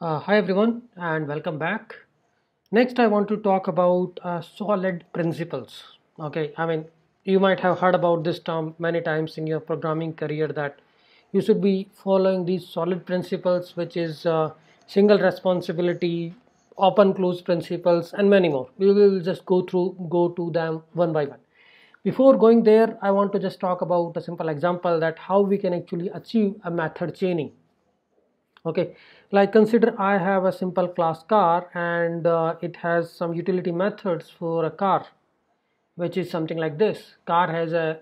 Uh, hi everyone and welcome back. Next I want to talk about uh, solid principles. Okay, I mean you might have heard about this term many times in your programming career that you should be following these solid principles which is uh, single responsibility, open close principles and many more. We will just go through, go to them one by one. Before going there, I want to just talk about a simple example that how we can actually achieve a method chaining okay like consider I have a simple class car and uh, it has some utility methods for a car which is something like this car has a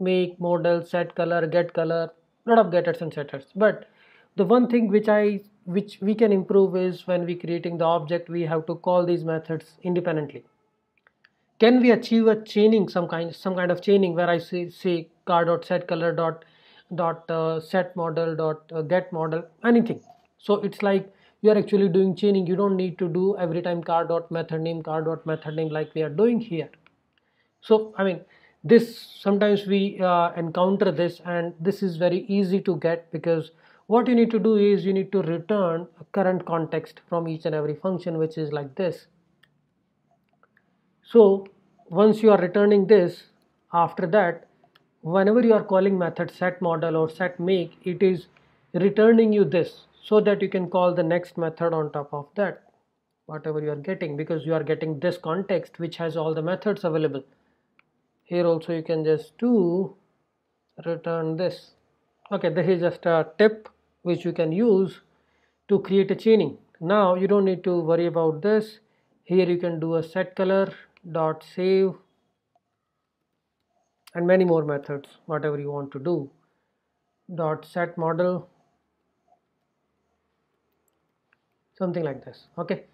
make model set color get color lot of getters and setters but the one thing which I which we can improve is when we creating the object we have to call these methods independently can we achieve a chaining some kind some kind of chaining where I say say car dot set color dot dot uh, set model dot uh, get model anything so it's like you are actually doing chaining you don't need to do every time car dot method name car dot method name like we are doing here so i mean this sometimes we uh, encounter this and this is very easy to get because what you need to do is you need to return a current context from each and every function which is like this so once you are returning this after that whenever you are calling method set model or set make it is returning you this so that you can call the next method on top of that whatever you are getting because you are getting this context which has all the methods available here also you can just do return this okay this is just a tip which you can use to create a chaining now you don't need to worry about this here you can do a set color dot save and many more methods whatever you want to do dot set model something like this okay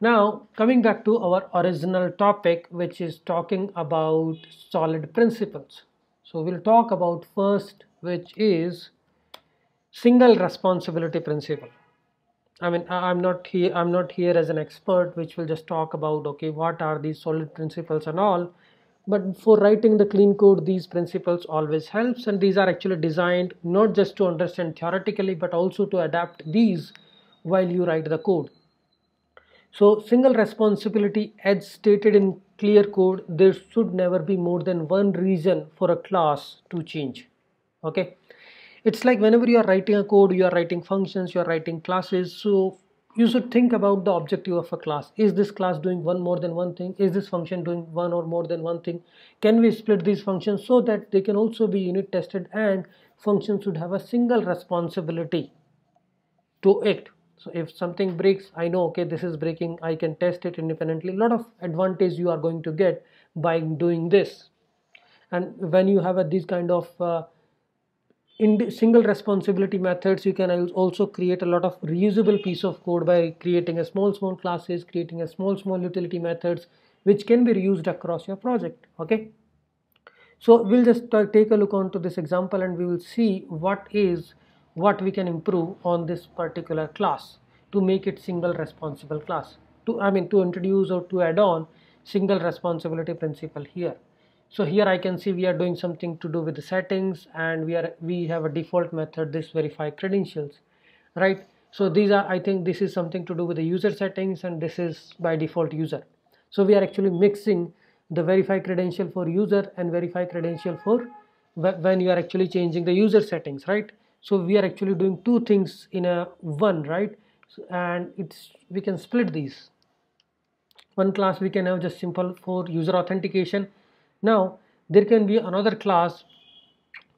now coming back to our original topic which is talking about solid principles so we'll talk about first which is single responsibility principle I mean I'm not here I'm not here as an expert which will just talk about okay what are these solid principles and all but for writing the clean code these principles always helps and these are actually designed not just to understand theoretically but also to adapt these while you write the code so single responsibility as stated in clear code there should never be more than one reason for a class to change okay it's like whenever you are writing a code you are writing functions you are writing classes so you should think about the objective of a class. Is this class doing one more than one thing? Is this function doing one or more than one thing? Can we split these functions so that they can also be unit tested and functions should have a single responsibility to it. So if something breaks, I know, okay, this is breaking, I can test it independently. A lot of advantage you are going to get by doing this. And when you have a, these kind of uh, in single responsibility methods you can also create a lot of reusable piece of code by creating a small small classes creating a small small utility methods which can be reused across your project okay so we'll just uh, take a look onto this example and we will see what is what we can improve on this particular class to make it single responsible class to i mean to introduce or to add on single responsibility principle here so here I can see we are doing something to do with the settings and we are we have a default method this verify credentials right so these are I think this is something to do with the user settings and this is by default user so we are actually mixing the verify credential for user and verify credential for when you are actually changing the user settings right so we are actually doing two things in a one right and it's we can split these one class we can have just simple for user authentication now there can be another class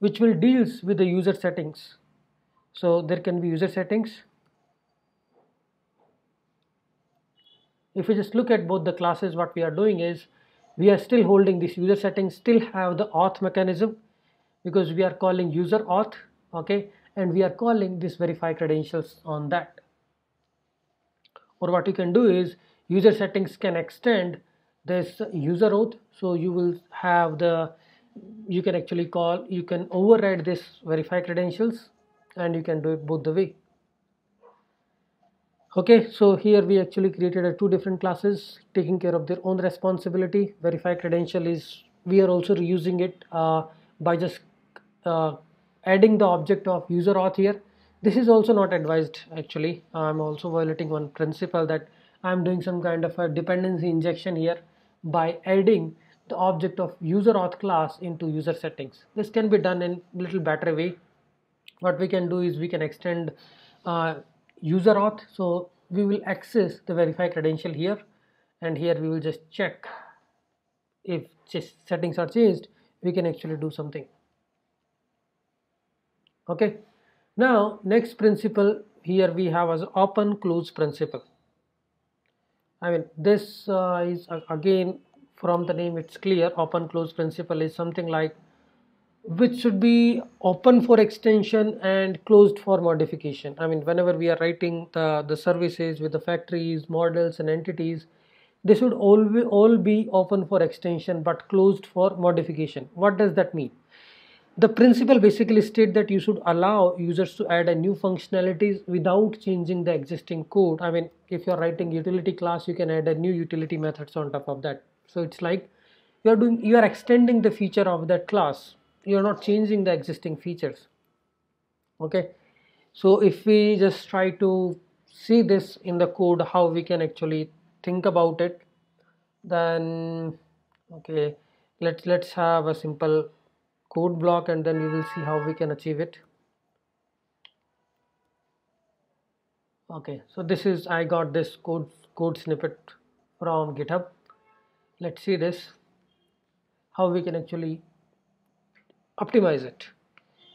which will deals with the user settings. So there can be user settings. If we just look at both the classes what we are doing is we are still holding this user settings still have the auth mechanism because we are calling user auth okay and we are calling this verify credentials on that or what you can do is user settings can extend this user auth so you will have the you can actually call you can override this verify credentials and you can do it both the way okay so here we actually created a two different classes taking care of their own responsibility verify credential is we are also reusing it uh, by just uh, adding the object of user auth here this is also not advised actually i'm also violating one principle that i'm doing some kind of a dependency injection here by adding the object of user auth class into user settings. This can be done in little better way. What we can do is we can extend uh, user auth. So we will access the verify credential here and here we will just check if settings are changed we can actually do something okay now next principle here we have as open close principle I mean this uh, is uh, again from the name it's clear open close principle is something like which should be open for extension and closed for modification. I mean whenever we are writing the, the services with the factories, models and entities they should all be, all be open for extension but closed for modification. What does that mean? the principle basically state that you should allow users to add a new functionalities without changing the existing code i mean if you're writing utility class you can add a new utility methods on top of that so it's like you are doing you are extending the feature of that class you are not changing the existing features okay so if we just try to see this in the code how we can actually think about it then okay let's let's have a simple code block and then we will see how we can achieve it okay so this is I got this code code snippet from github let's see this how we can actually optimize it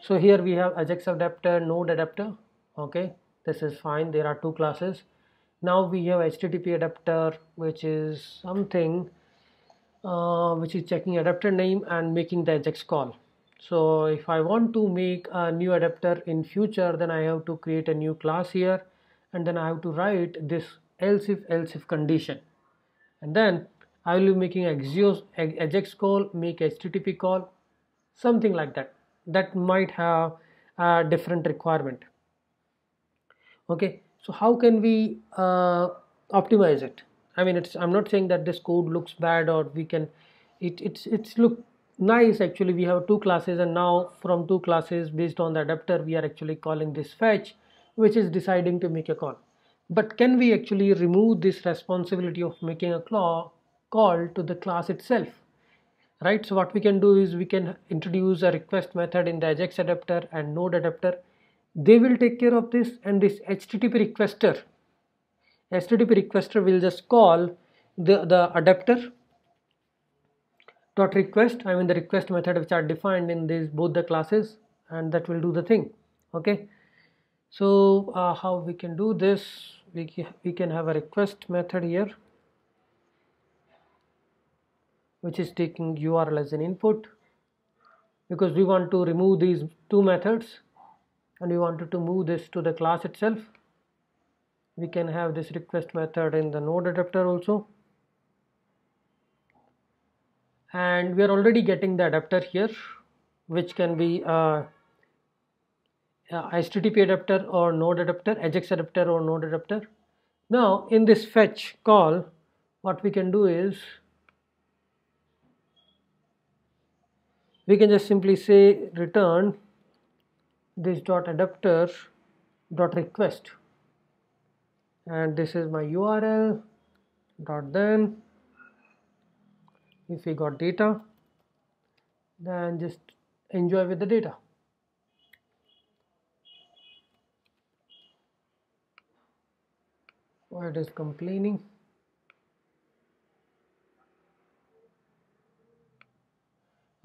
so here we have ajax adapter node adapter okay this is fine there are two classes now we have http adapter which is something uh, which is checking adapter name and making the ajax call so if I want to make a new adapter in future then I have to create a new class here and then I have to write this else if else if condition and then I will be making Axios Ajax call make HTTP call something like that that might have a different requirement okay so how can we uh, optimize it I mean it's I'm not saying that this code looks bad or we can it it's it's look nice actually we have two classes and now from two classes based on the adapter we are actually calling this fetch which is deciding to make a call but can we actually remove this responsibility of making a call to the class itself right so what we can do is we can introduce a request method in the ajax adapter and node adapter they will take care of this and this http requester http requester will just call the, the adapter dot request I mean the request method which are defined in these both the classes and that will do the thing okay so uh, how we can do this we, we can have a request method here which is taking URL as an input because we want to remove these two methods and we wanted to move this to the class itself we can have this request method in the node adapter also and we are already getting the adapter here which can be a HTTP adapter or node adapter, AJAX adapter or node adapter. Now in this fetch call what we can do is we can just simply say return this dot adapter dot request and this is my URL dot then if we got data then just enjoy with the data why it is complaining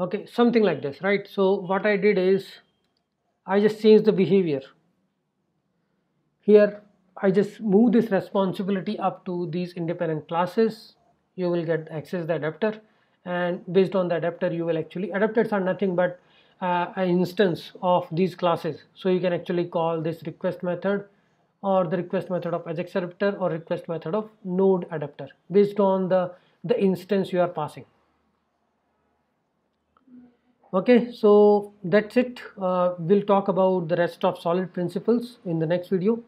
okay something like this right so what I did is I just changed the behavior here I just move this responsibility up to these independent classes you will get access the adapter and based on the adapter you will actually adapters are nothing but uh, an instance of these classes so you can actually call this request method or the request method of ajax adapter or request method of node adapter based on the the instance you are passing okay so that's it uh, we'll talk about the rest of solid principles in the next video